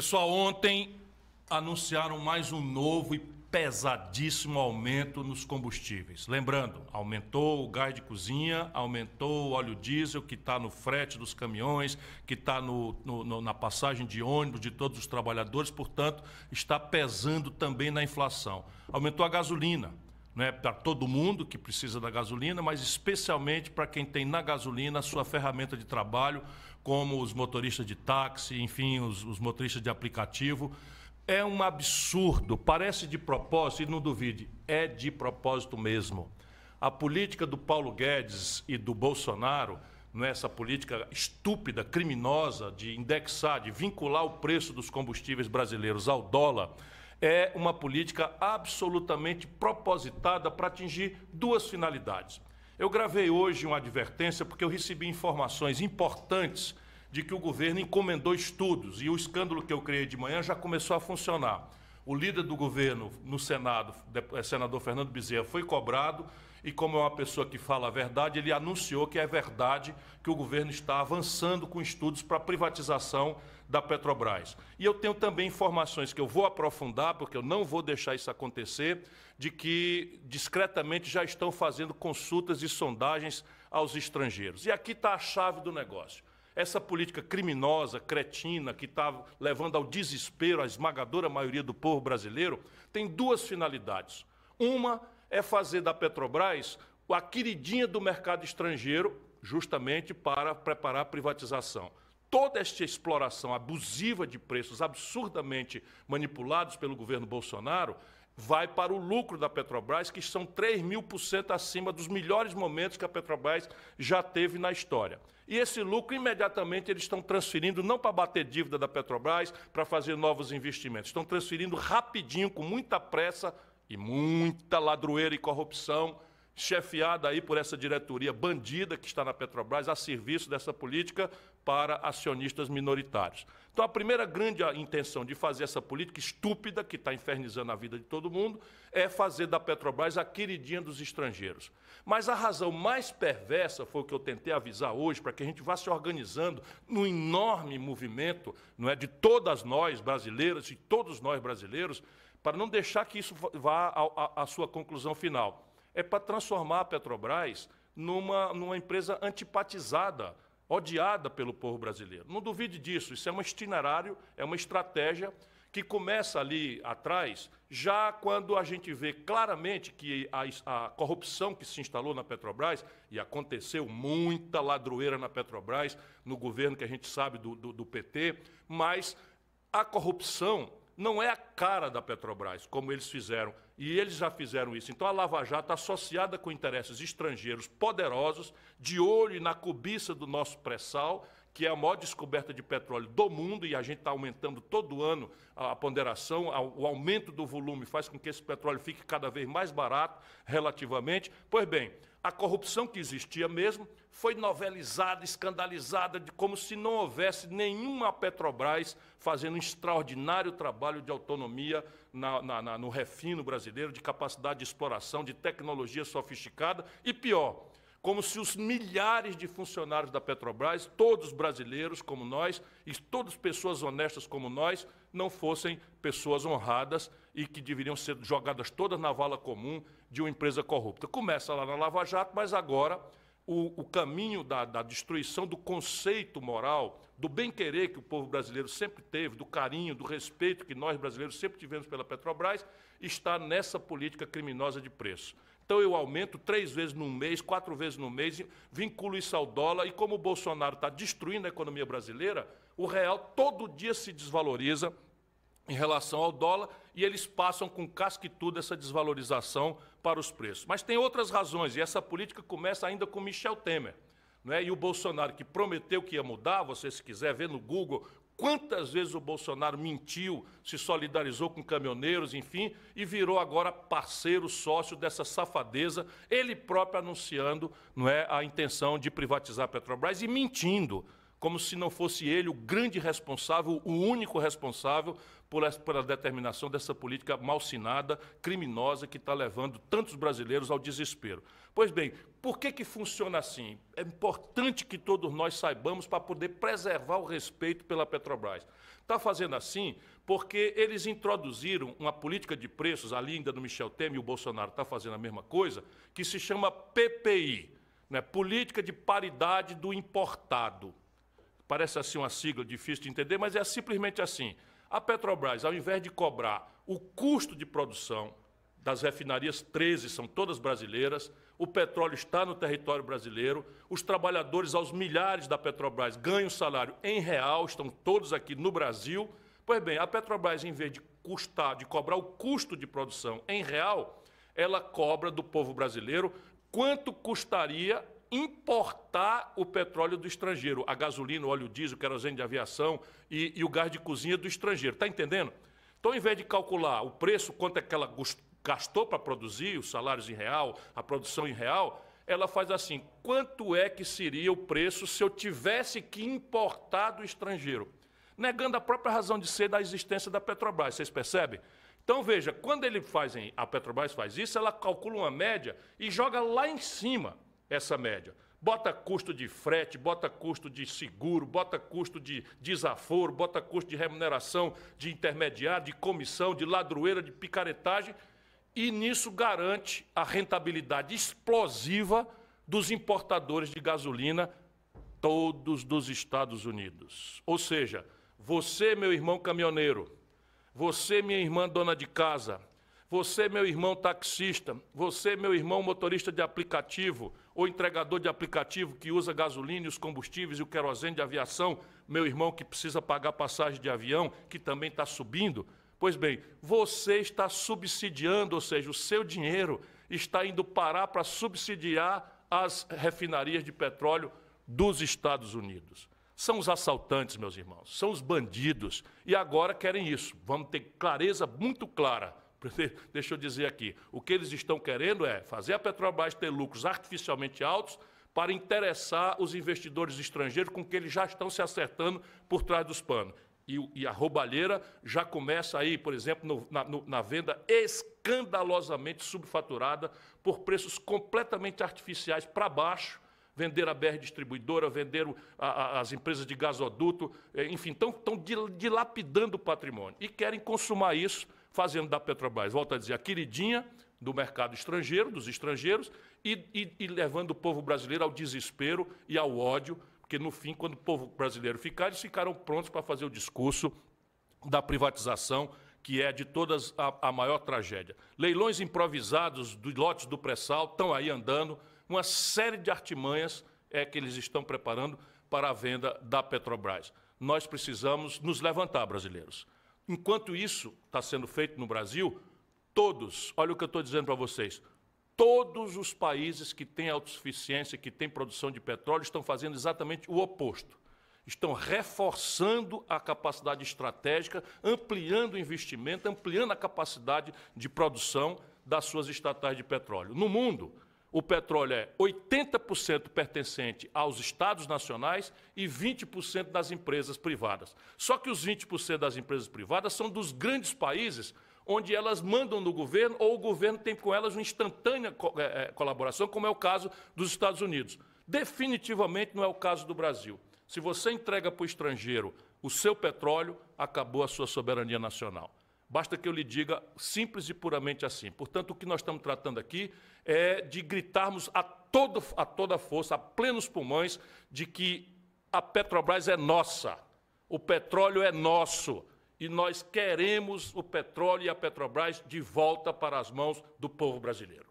Pessoal, ontem anunciaram mais um novo e pesadíssimo aumento nos combustíveis. Lembrando, aumentou o gás de cozinha, aumentou o óleo diesel que está no frete dos caminhões, que está na passagem de ônibus de todos os trabalhadores, portanto, está pesando também na inflação. Aumentou a gasolina né, para todo mundo que precisa da gasolina, mas especialmente para quem tem na gasolina a sua ferramenta de trabalho, como os motoristas de táxi, enfim, os, os motoristas de aplicativo. É um absurdo, parece de propósito, e não duvide, é de propósito mesmo. A política do Paulo Guedes e do Bolsonaro, nessa né, essa política estúpida, criminosa, de indexar, de vincular o preço dos combustíveis brasileiros ao dólar, é uma política absolutamente propositada para atingir duas finalidades. Eu gravei hoje uma advertência porque eu recebi informações importantes de que o governo encomendou estudos e o escândalo que eu criei de manhã já começou a funcionar. O líder do governo no Senado, eh, senador Fernando Bezerra, foi cobrado e como é uma pessoa que fala a verdade, ele anunciou que é verdade que o governo está avançando com estudos para a privatização da Petrobras. E eu tenho também informações que eu vou aprofundar, porque eu não vou deixar isso acontecer, de que discretamente já estão fazendo consultas e sondagens aos estrangeiros. E aqui está a chave do negócio. Essa política criminosa, cretina, que está levando ao desespero a esmagadora maioria do povo brasileiro, tem duas finalidades. Uma é fazer da Petrobras a queridinha do mercado estrangeiro, justamente para preparar a privatização. Toda esta exploração abusiva de preços, absurdamente manipulados pelo governo Bolsonaro, vai para o lucro da Petrobras, que são 3 mil por cento acima dos melhores momentos que a Petrobras já teve na história. E esse lucro, imediatamente, eles estão transferindo, não para bater dívida da Petrobras, para fazer novos investimentos, estão transferindo rapidinho, com muita pressa, e muita ladroeira e corrupção chefiada aí por essa diretoria bandida que está na Petrobras a serviço dessa política para acionistas minoritários. Então a primeira grande ah, intenção de fazer essa política estúpida que está infernizando a vida de todo mundo é fazer da Petrobras a queridinha dos estrangeiros. Mas a razão mais perversa foi o que eu tentei avisar hoje para que a gente vá se organizando no enorme movimento, não é, de todas nós brasileiras e todos nós brasileiros para não deixar que isso vá à sua conclusão final. É para transformar a Petrobras numa, numa empresa antipatizada, odiada pelo povo brasileiro. Não duvide disso, isso é um itinerário, é uma estratégia que começa ali atrás, já quando a gente vê claramente que a, a, corrupção que se instalou na Petrobras, e aconteceu muita ladroeira na Petrobras, no governo que a gente sabe do, do, do PT, mas a corrupção não é a cara da Petrobras, como eles fizeram. E eles já fizeram isso. Então a Lava Jato, associada com interesses estrangeiros poderosos, de olho e na cobiça do nosso pré-sal, que é a maior descoberta de petróleo do mundo, e a gente está aumentando todo ano a ponderação, o aumento do volume faz com que esse petróleo fique cada vez mais barato relativamente. Pois bem, a corrupção que existia mesmo foi novelizada, escandalizada, de como se não houvesse nenhuma Petrobras fazendo um extraordinário trabalho de autonomia na, na, na, no refino brasileiro, de capacidade de exploração, de tecnologia sofisticada e pior, como se os milhares de funcionários da Petrobras, todos brasileiros como nós, e todas pessoas honestas como nós, não fossem pessoas honradas e que deveriam ser jogadas todas na vala comum de uma empresa corrupta. Começa lá na Lava Jato, mas agora o, o caminho da, da destruição do conceito moral, do bem-querer que o povo brasileiro sempre teve, do carinho, do respeito que nós brasileiros sempre tivemos pela Petrobras, está nessa política criminosa de preço. Então eu aumento três vezes no mês, quatro vezes no mês, vinculo isso ao dólar. E como o Bolsonaro está destruindo a economia brasileira, o real todo dia se desvaloriza em relação ao dólar e eles passam com casca e tudo essa desvalorização para os preços. Mas tem outras razões e essa política começa ainda com Michel Temer. Né? E o Bolsonaro, que prometeu que ia mudar, você se quiser ver no Google Quantas vezes o Bolsonaro mentiu, se solidarizou com caminhoneiros, enfim, e virou agora parceiro, sócio dessa safadeza, ele próprio anunciando não é, a intenção de privatizar a Petrobras e mentindo como se não fosse ele o grande responsável, o único responsável pela determinação dessa política malsinada, criminosa, que está levando tantos brasileiros ao desespero. Pois bem, por que, que funciona assim? É importante que todos nós saibamos para poder preservar o respeito pela Petrobras. Está fazendo assim porque eles introduziram uma política de preços, ali ainda no Michel Temer e o Bolsonaro está fazendo a mesma coisa, que se chama PPI, né? Política de Paridade do Importado. Parece assim uma sigla difícil de entender, mas é simplesmente assim. A Petrobras, ao invés de cobrar o custo de produção das refinarias, 13 são todas brasileiras, o petróleo está no território brasileiro, os trabalhadores, aos milhares da Petrobras, ganham salário em real, estão todos aqui no Brasil. Pois bem, a Petrobras, em vez de custar, de cobrar o custo de produção em real, ela cobra do povo brasileiro quanto custaria importar o petróleo do estrangeiro, a gasolina, o óleo diesel, o querosene de aviação e, e o gás de cozinha do estrangeiro. Está entendendo? Então, ao invés de calcular o preço, quanto é que ela gastou para produzir, os salários em real, a produção em real, ela faz assim: quanto é que seria o preço se eu tivesse que importar do estrangeiro? Negando a própria razão de ser da existência da Petrobras, vocês percebem? Então veja, quando ele fazem, a Petrobras faz isso, ela calcula uma média e joga lá em cima essa média. Bota custo de frete, bota custo de seguro, bota custo de desaforo, bota custo de remuneração de intermediário, de comissão, de ladroeira, de picaretagem, e nisso garante a rentabilidade explosiva dos importadores de gasolina, todos dos Estados Unidos. Ou seja, você, meu irmão caminhoneiro, você, minha irmã dona de casa, você, meu irmão taxista, você, meu irmão motorista de aplicativo ou entregador de aplicativo que usa gasolina e os combustíveis e o querosene de aviação, meu irmão que precisa pagar passagem de avião, que também está subindo. Pois bem, você está subsidiando, ou seja, o seu dinheiro está indo parar para subsidiar as refinarias de petróleo dos Estados Unidos. São os assaltantes, meus irmãos, são os bandidos. E agora querem isso. Vamos ter clareza muito clara Deixa eu dizer aqui, o que eles estão querendo é fazer a Petrobras ter lucros artificialmente altos para interessar os investidores estrangeiros com que eles já estão se acertando por trás dos panos. E, e a roubalheira já começa aí, por exemplo, no, na, no, na venda escandalosamente subfaturada por preços completamente artificiais para baixo, vender a BR Distribuidora, vender as empresas de gasoduto, eh, enfim, estão dilapidando o patrimônio e querem consumar isso fazendo da Petrobras, volta a dizer, a queridinha do mercado estrangeiro, dos estrangeiros, e, e, e levando o povo brasileiro ao desespero e ao ódio, porque no fim, quando o povo brasileiro ficar, eles ficaram prontos para fazer o discurso da privatização que é de todas a, a, maior tragédia. Leilões improvisados dos lotes do pré-sal estão aí andando, uma série de artimanhas é que eles estão preparando para a venda da Petrobras. Nós precisamos nos levantar, brasileiros. Enquanto isso está sendo feito no Brasil, todos, olha o que eu estou dizendo para vocês, todos os países que têm autossuficiência, que têm produção de petróleo, estão fazendo exatamente o oposto. Estão reforçando a capacidade estratégica, ampliando o investimento, ampliando a capacidade de produção das suas estatais de petróleo. No mundo, o petróleo é 80% pertencente aos estados nacionais e 20% das empresas privadas. Só que os 20% das empresas privadas são dos grandes países onde elas mandam no governo ou o governo tem com elas uma instantânea eh, eh, colaboração, como é o caso dos Estados Unidos. Definitivamente não é o caso do Brasil. Se você entrega para o estrangeiro o seu petróleo, acabou a sua soberania nacional. Basta que eu lhe diga simples e puramente assim. Portanto, o que nós estamos tratando aqui é de gritarmos a, todo, a toda força, a plenos pulmões, de que a Petrobras é nossa, o petróleo é nosso e nós queremos o petróleo e a Petrobras de volta para as mãos do povo brasileiro.